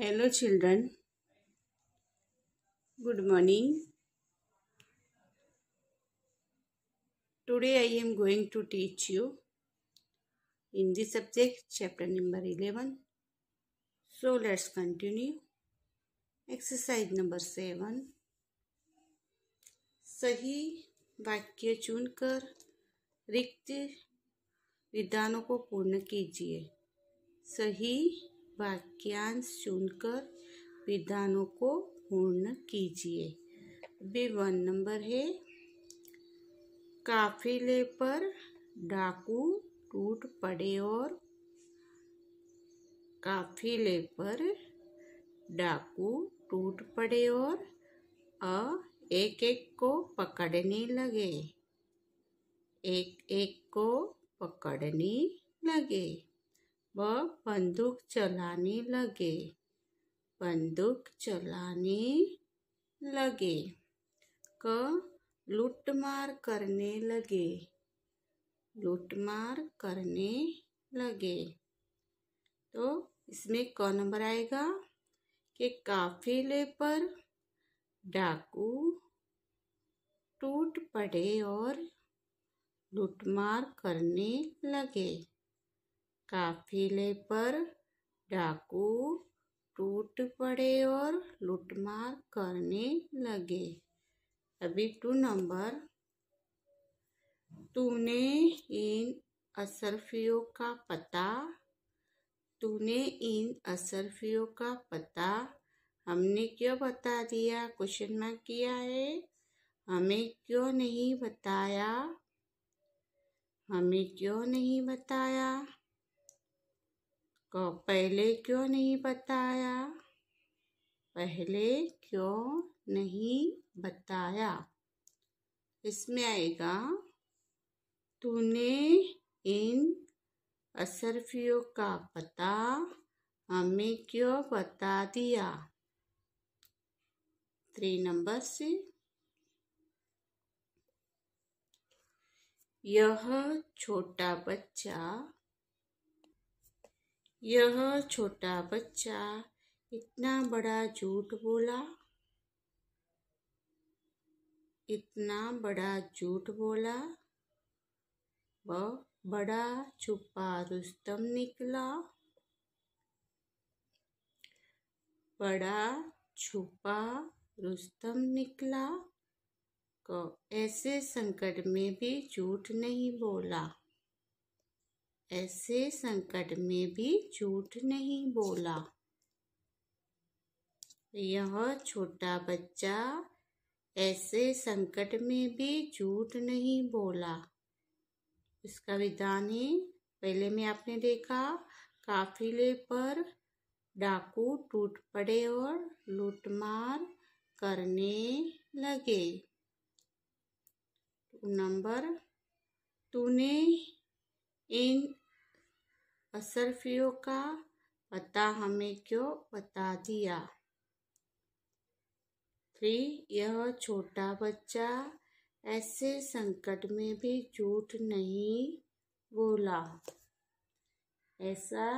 hello children good morning today I am going to teach you Hindi subject chapter number eleven so let's continue exercise number seven सही वाक्य चुनकर रिक्त विधानों को पूर्ण कीजिए सही वाक्यांश चुनकर विधानों को पूर्ण कीजिए बी वन नंबर है काफिले पर डाकू टूट पड़े और काफिले पर डाकू टूट पड़े और अ एक एक को पकड़ने लगे एक एक को पकड़ने लगे वह बंदूक चलाने लगे बंदूक चलाने लगे क लूटमार करने लगे लूटमार करने लगे तो इसमें क नंबर आएगा कि काफिले पर डाकू टूट पड़े और लूटमार करने लगे काफिले पर डाकू टूट पड़े और लूटमार करने लगे अभी टू नंबर तूने इन असरफियों का पता तूने इन असरफियों का पता हमने क्यों बता दिया क्वेश्चन मार्क किया है हमें क्यों नहीं बताया हमें क्यों नहीं बताया को पहले क्यों नहीं बताया पहले क्यों नहीं बताया इसमें आएगा तूने इन असरफियों का पता हमें क्यों बता दिया थ्री नंबर से यह छोटा बच्चा यह छोटा बच्चा इतना बड़ा झूठ बोला इतना बड़ा झूठ बोला वह बड़ा छुपा रुस्तम निकला बड़ा छुपा रुस्तम निकला को ऐसे संकट में भी झूठ नहीं बोला ऐसे संकट में भी झूठ नहीं बोला यह छोटा बच्चा ऐसे संकट में भी झूठ नहीं बोला इसका विधान है पहले में आपने देखा काफिले पर डाकू टूट पड़े और लूटमार करने लगे नंबर तूने इन असरफियों का पता हमें क्यों बता दिया थ्री यह छोटा बच्चा ऐसे संकट में भी झूठ नहीं बोला ऐसा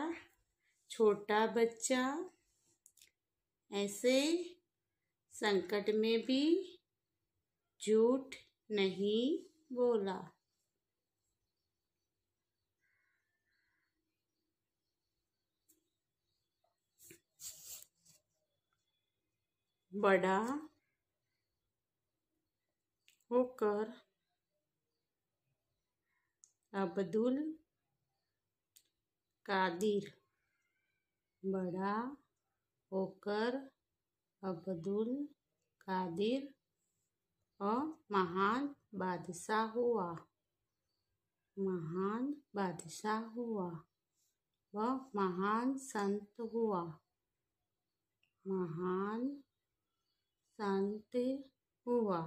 छोटा बच्चा ऐसे संकट में भी झूठ नहीं बोला बड़ा होकर अब्दुल कादिर बड़ा होकर अब्दुल कादिर और महान बादशाह हुआ महान बादशाह हुआ वह महान संत हुआ महान शांति हुआ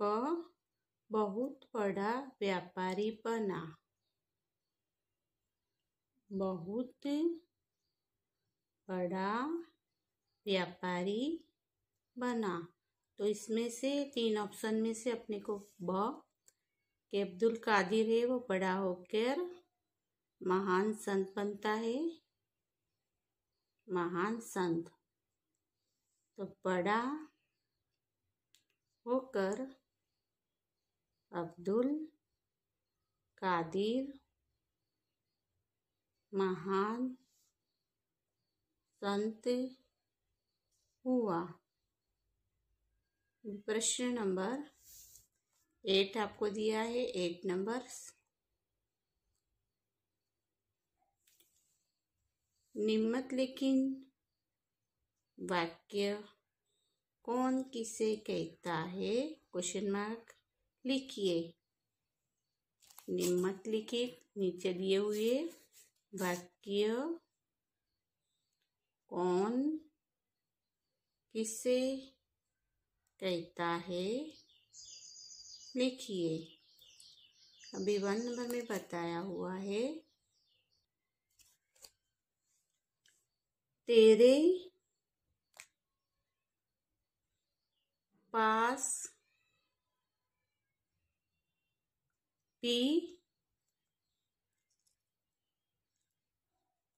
क बहुत बड़ा व्यापारी बना बहुत बड़ा व्यापारी बना तो इसमें से तीन ऑप्शन में से अपने को ब के अब्दुल कादिर है वो बड़ा होकर महान संत बनता है महान संत तो बड़ा होकर अब्दुल कादिर महान संत हुआ प्रश्न नंबर एट आपको दिया है एट नंबर निम्नलिखित लेकिन वाक्य कौन किसे कहता है क्वेश्चन मार्क लिखिए निम्मत लिखित नीचे दिए हुए वाक्य कौन किसे कहता है लिखिए अभी वन नंबर में बताया हुआ है तेरे पास पी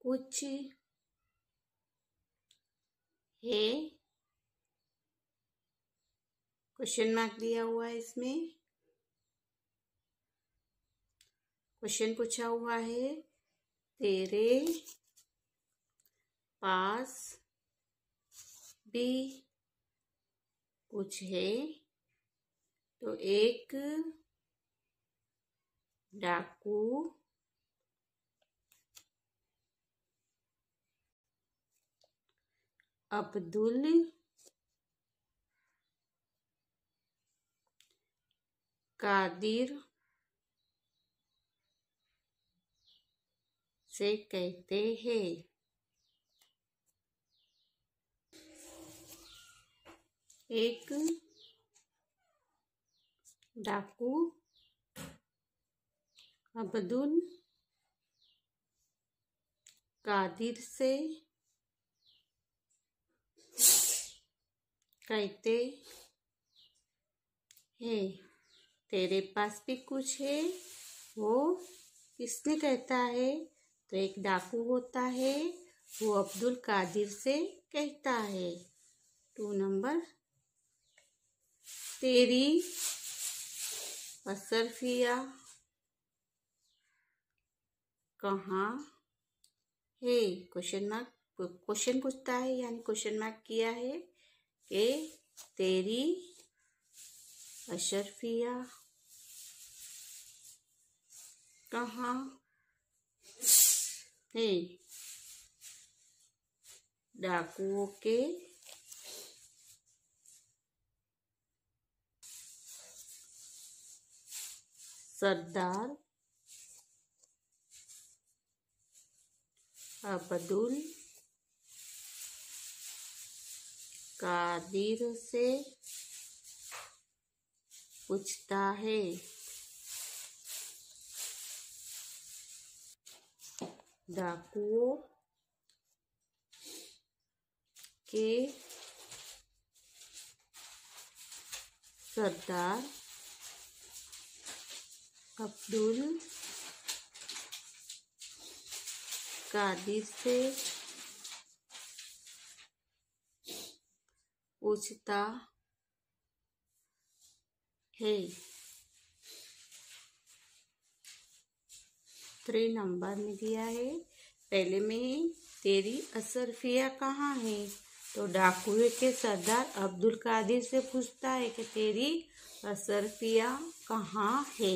कुछ है क्वेश्चन मार्क दिया हुआ है इसमें क्वेश्चन पूछा हुआ है तेरे पास बी कुछ है तो एक डाकू अब्दुल कादिर से कहते हैं एक डाकू अब्दुल कादिर से कहते हैं तेरे पास भी कुछ है वो किसने कहता है तो एक डाकू होता है वो अब्दुल कादिर से कहता है टू नंबर तेरी असरफिया कहाँ है क्वेश्चन मार्क क्वेश्चन पूछता है यानी क्वेश्चन मार्क किया है कि तेरी अशरफिया कहाँ है डाकुओं के सरदार अब्दुल कादिर से पूछता है डाकुओं के सरदार अब्दुल कादिर से पूछता है थ्री नंबर में दिया है पहले में ही तेरी असरफिया कहाँ है तो डाकुए के सरदार अब्दुल कादिर से पूछता है कि तेरी असरफिया कहाँ है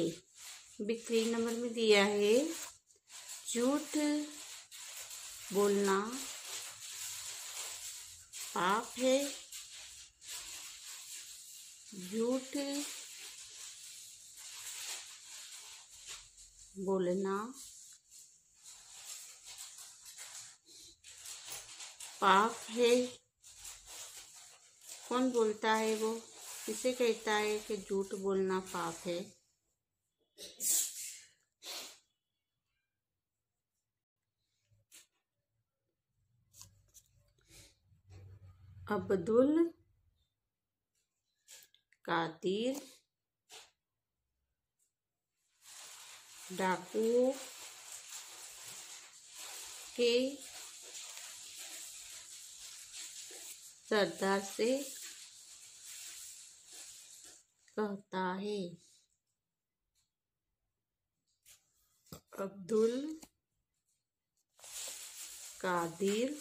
बिक्री नंबर में दिया है झूठ बोलना पाप है झूठ बोलना पाप है कौन बोलता है वो किसे कहता है कि झूठ बोलना पाप है अब्दुल कादिर डाकू के सरदार से कहता है अब्दुल कादिर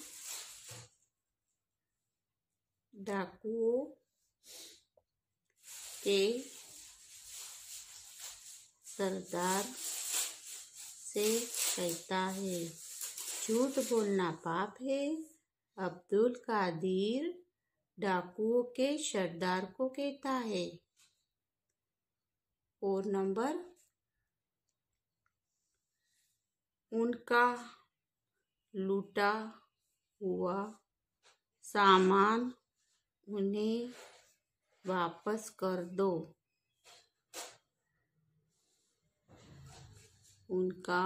डाकुओ के सरदार से कहता है झूठ बोलना पाप है अब्दुल कादिर डाकुओं के सरदार को कहता है और नंबर उनका लूटा हुआ सामान उन्हें वापस कर दो उनका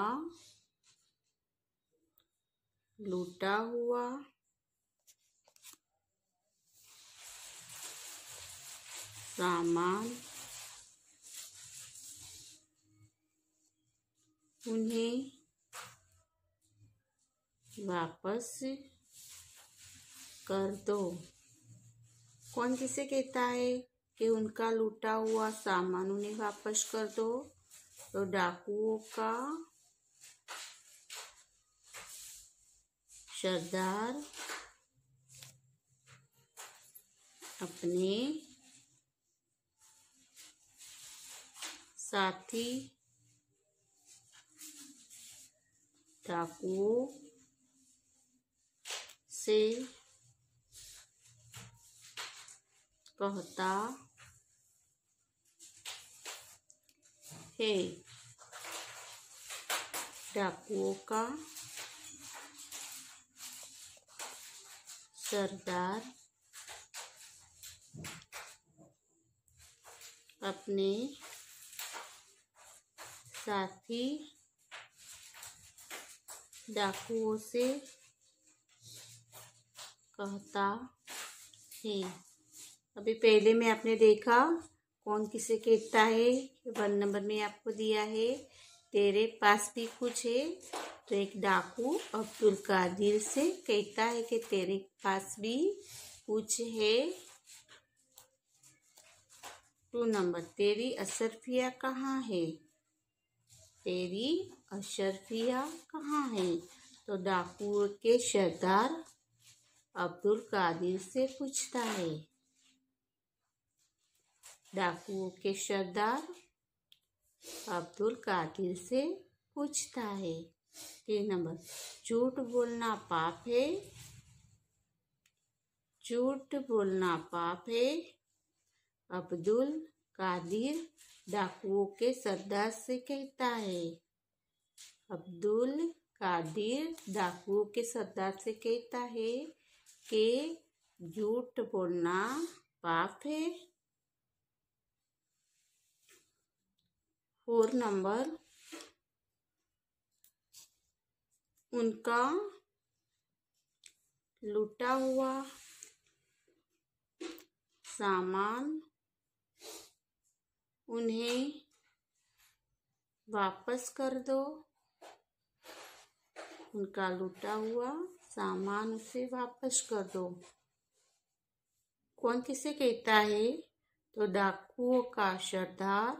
लूटा हुआ सामान उन्हें वापस कर दो कौन किसे कहता है कि उनका लूटा हुआ सामान उन्हें वापस कर दो तो डाकुओं का सरदार अपने साथी डाकुओं से कहता है डाकुओं का सरदार अपने साथी डाकुओं से कहता है अभी पहले में आपने देखा कौन किसे कहता है वन नंबर में आपको दिया है तेरे पास भी कुछ है तो एक डाकू अब्दुल कादिर से कहता है कि तेरे पास भी कुछ है टू नंबर तेरी अशरफिया कहाँ है तेरी अशरफिया कहाँ है तो डाकू के सरदार अब्दुल कादिर से पूछता है डाकुओं के सरदार अब्दुल कादिर से पूछता है तीन नंबर झूठ बोलना पाप है झूठ बोलना पाप है अब्दुल कादिर डाकुओं के सरदार से कहता है अब्दुल कादिर डाकुओं के सरदार से कहता है के झूठ बोलना पाप है फोर नंबर उनका लूटा हुआ सामान उन्हें वापस कर दो उनका लूटा हुआ सामान उसे वापस कर दो कौन किसे कहता है तो डाकुओं का सरदार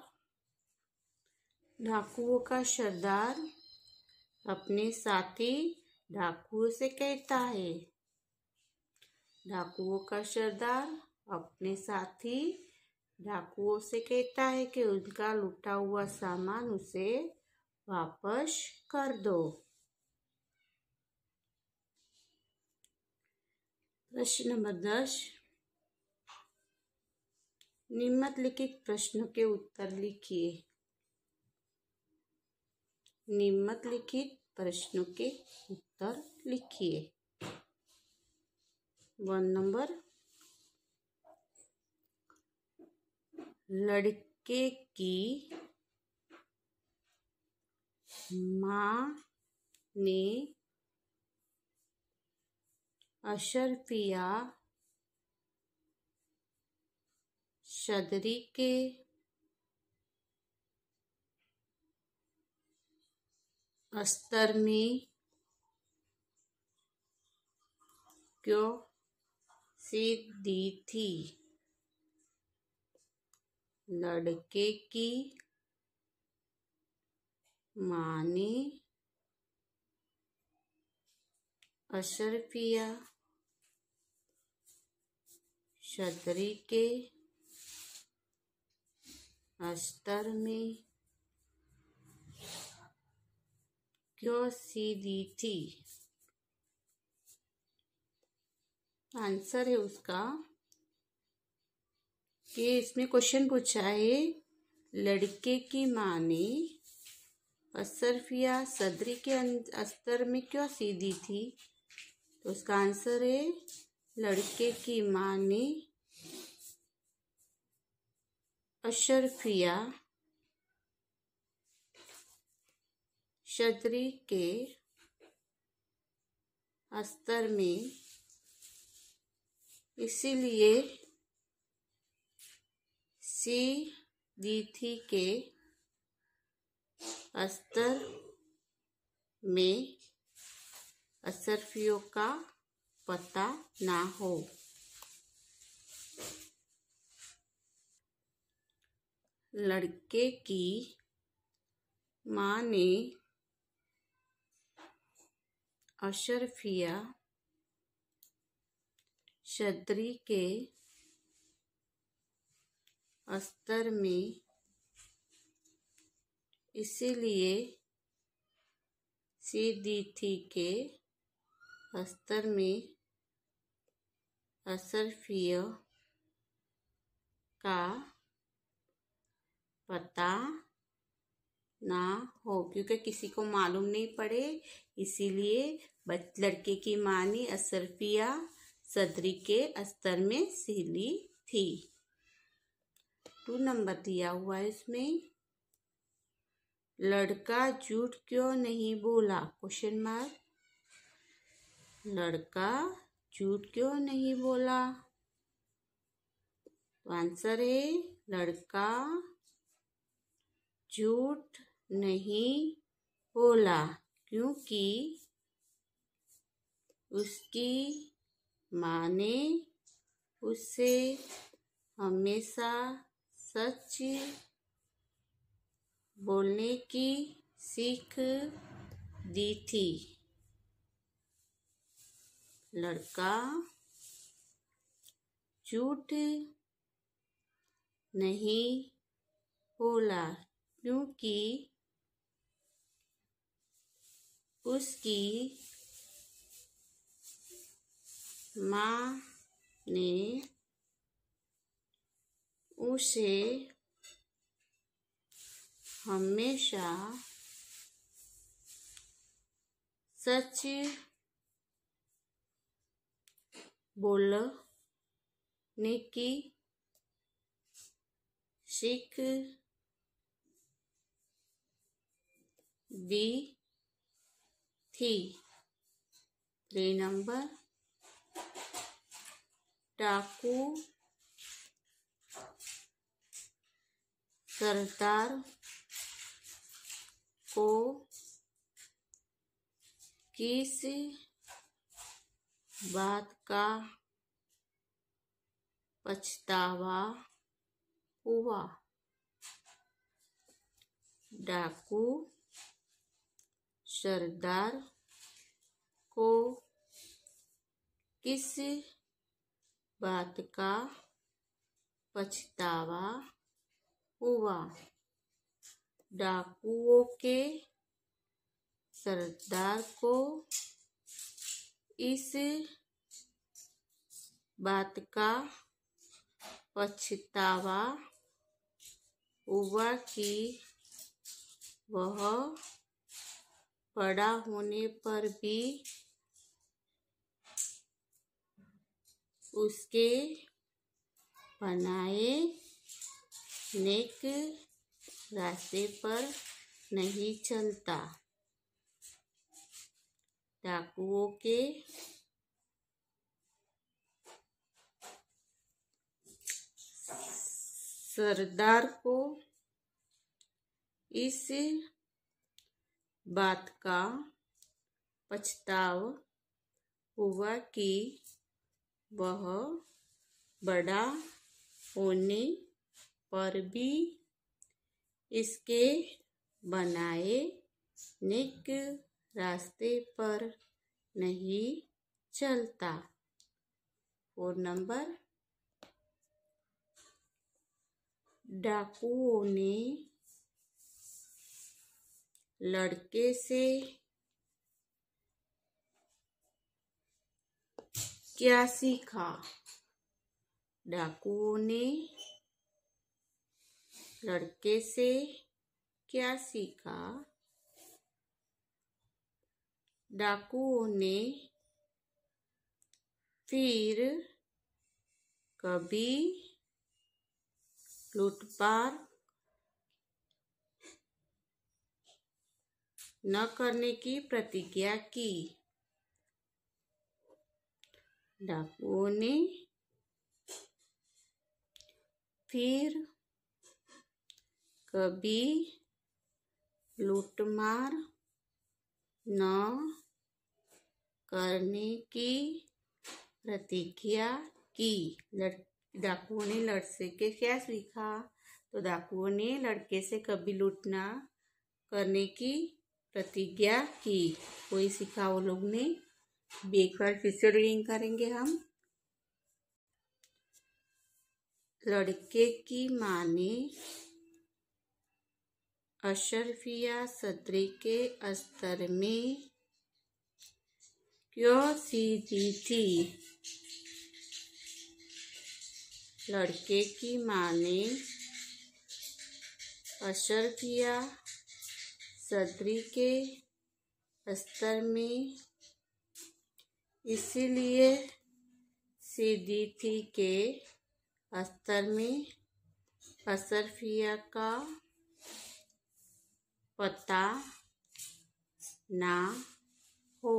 डाकुओं का सरदार अपने साथी डाकुओं से कहता है डाकुओं का सरदार अपने साथी डाकुओं से कहता है कि उनका लूटा हुआ सामान उसे वापस कर दो प्रश्न नंबर दस निम्नलिखित प्रश्नों के उत्तर लिखिए निम्नलिखित प्रश्नों के उत्तर लिखिए वन नंबर लड़के की माँ ने अशरफिया शदरी के अस्तर में क्यों सीख दी थी लड़के की माँ ने अशरफिया के अस्तर में क्यों सीधी थी आंसर है उसका कि इसमें क्वेश्चन पूछा है लड़के की माँ ने असरफिया सदरी के अं-, अस्तर में क्यों सीधी थी तो उसका आंसर है लड़के की माँ ने अशरफिया शत्री के अस्तर में इसीलिए सी थी के अस्तर में असरफियों का पता ना हो लड़के की माँ ने अशरफिया शदरी के अस्तर में इसीलिए सी दी थी के अस्तर में असरफिया का पता ना हो क्योंकि किसी को मालूम नहीं पड़े इसीलिए लड़के की मानी असरफिया सदरी के अस्तर में सीली थी टू नंबर दिया हुआ है इसमें लड़का झूठ क्यों नहीं बोला क्वेश्चन मार्क लड़का झूठ क्यों नहीं बोला तो आंसर है लड़का झूठ नहीं बोला क्योंकि उसकी माँ ने उसे हमेशा सच बोलने की सीख दी थी लड़का झूठ नहीं बोला क्योंकि उसकी माँ ने उसे हमेशा सच बोलने की सीख दी थी थ्री नंबर टाकू सरदार को किस बात का पछतावा हुआ डाकू सरदार को किस बात का पछतावा हुआ डाकुओं के सरदार को इस बात का पछतावा हुआ कि वह बड़ा होने पर भी उसके बनाए नेक रास्ते पर नहीं चलता डाकुओं के सरदार को इस बात का पछताव हुआ कि वह बड़ा होने पर भी इसके बनाए निक रास्ते पर नहीं चलता फोन नंबर डाकुओं ने लड़के से क्या सीखा डाकुओं ने लड़के से क्या सीखा डाकुओं ने फिर कभी लूटपाट न करने की प्रतिज्ञा की डाकुओं ने फिर कभी लूटमार न करने की प्रतिज्ञा की लड़ डाकुओं ने लड़के के क्या सीखा तो डाकुओं ने लड़के से कभी लूटना करने की प्रतिज्ञा की कोई सीखा वो लोग ने भी एक बार फिर से रीडिंग करेंगे हम लड़के की माँ ने अशरफिया सदरी के अस्तर में क्यों सीधी थी लड़के की माँ ने अशरफिया सदरी के अस्तर में इसीलिए सीधी थी के अस्तर में अशरफिया का पता ना हो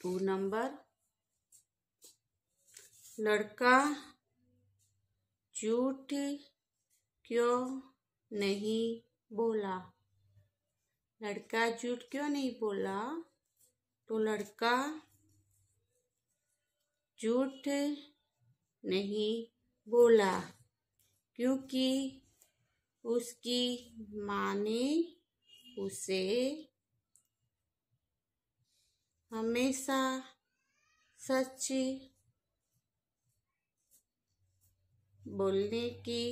टू नंबर लड़का झूठ क्यों नहीं बोला लड़का झूठ क्यों नहीं बोला तो लड़का झूठ नहीं बोला क्योंकि उसकी माँ ने उसे हमेशा सच बोलने की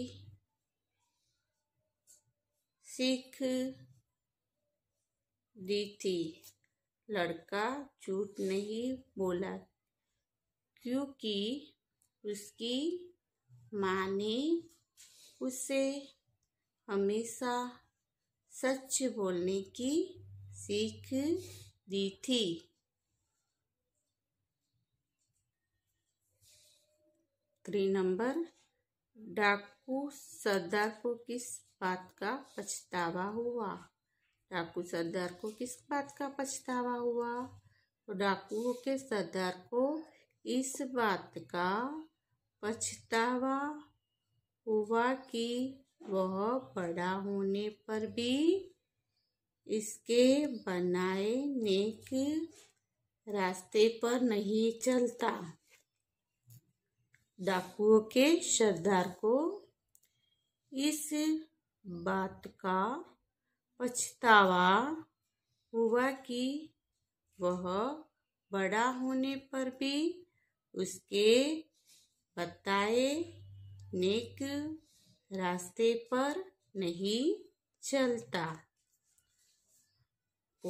सीख दी थी लड़का झूठ नहीं बोला क्योंकि उसकी माँ ने उसे हमेशा सच बोलने की सीख दी थी थ्री नंबर डाकू सरदार को किस बात का पछतावा हुआ डाकू सरदार को किस बात का पछतावा हुआ तो डाकू के सरदार को इस बात का पछतावा हुआ कि वह बड़ा होने पर भी इसके बनाए नेक रास्ते पर नहीं चलता डाकुओं के सरदार को इस बात का पछतावा हुआ कि वह बड़ा होने पर भी उसके बताए नेक रास्ते पर नहीं चलता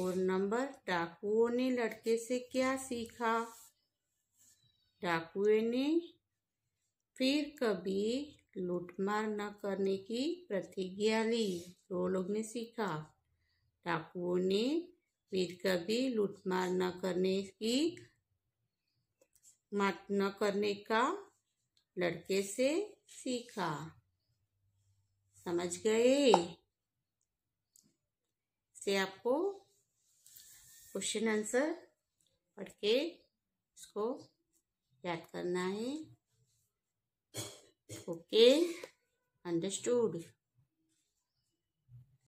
और नंबर डाकुओं ने लड़के से क्या सीखा डाकुए ने फिर कभी लूटमार न करने की प्रतिज्ञा ली दो लोग ने सीखा डाकुओं ने फिर कभी लूटमार न करने की मत न करने का लड़के से सीखा समझ गए से आपको क्वेश्चन आंसर पढ़ के इसको याद करना है ओके अंडरस्टूड